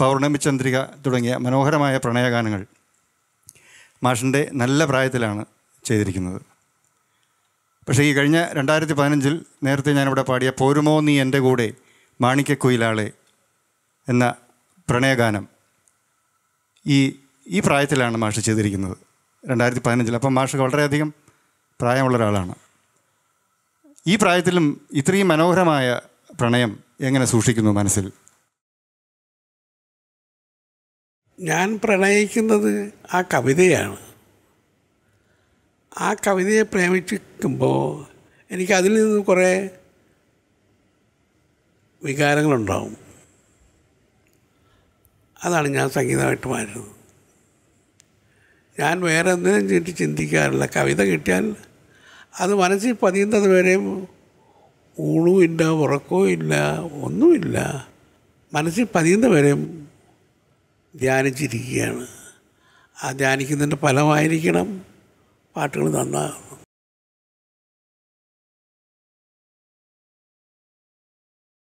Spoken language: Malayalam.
പൗർണമിചന്ദ്രിക തുടങ്ങിയ മനോഹരമായ പ്രണയഗാനങ്ങൾ മാഷിൻ്റെ നല്ല പ്രായത്തിലാണ് ചെയ്തിരിക്കുന്നത് പക്ഷേ ഈ കഴിഞ്ഞ രണ്ടായിരത്തി പതിനഞ്ചിൽ നേരത്തെ ഞാനിവിടെ പാടിയ പോരുമോ നീ എൻ്റെ കൂടെ മാണിക്കക്കുയിലാളെ എന്ന പ്രണയഗാനം ഈ ഈ പ്രായത്തിലാണ് മാഷ് ചെയ്തിരിക്കുന്നത് രണ്ടായിരത്തി പതിനഞ്ചിൽ അപ്പം മാഷ് വളരെയധികം പ്രായമുള്ള ഒരാളാണ് ഈ പ്രായത്തിലും ഇത്രയും മനോഹരമായ പ്രണയം എങ്ങനെ സൂക്ഷിക്കുന്നു മനസ്സിൽ ഞാൻ പ്രണയിക്കുന്നത് ആ കവിതയാണ് ആ കവിതയെ പ്രേമിച്ചിരിക്കുമ്പോൾ എനിക്ക് അതിൽ നിന്ന് കുറേ വികാരങ്ങളുണ്ടാവും അതാണ് ഞാൻ സംഗീതമായിട്ട് മാറ്റുന്നത് ഞാൻ വേറെ എന്തിനും ചീട്ടി ചിന്തിക്കാറില്ല കവിത കിട്ടിയാൽ അത് മനസ്സിൽ പതിയുന്നത് വരെയും ഊണുമില്ല ഉറക്കവും ഇല്ല ഒന്നുമില്ല മനസ്സിൽ പതിയുന്ന വരെയും ധ്യാനിച്ചിരിക്കുകയാണ് ആ ധ്യാനിക്കുന്നതിൻ്റെ ഫലമായിരിക്കണം പാട്ടുകൾ നന്നാകുന്നത്